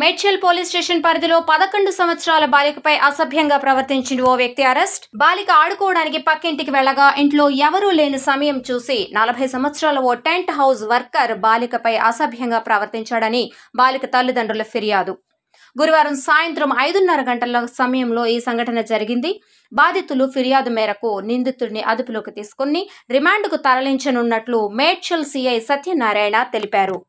Medchal police station పరిధిలో పదకొండు సంవత్సరాల బాలికపై అసభ్యంగా ప్రవర్తించిన ఓ వ్యక్తి అరెస్ట్ బాలిక ఆడుకోవడానికి పక్కింటికి వెళ్లగా ఇంట్లో ఎవరూ లేని సమయం చూసి నలభై సంవత్సరాల ఓ టెంట్ హౌస్ వర్కర్ బాలికపై అసభ్యంగా ప్రవర్తించాడని బాలిక తల్లిదండ్రుల ఫిర్యాదు గురువారం సాయంత్రం ఐదున్నర గంటల సమయంలో ఈ సంఘటన జరిగింది బాధితులు ఫిర్యాదు మేరకు నిందితుడిని అదుపులోకి తీసుకుని రిమాండ్కు తరలించనున్నట్లు మేడ్చల్ సీఐ సత్యనారాయణ తెలిపారు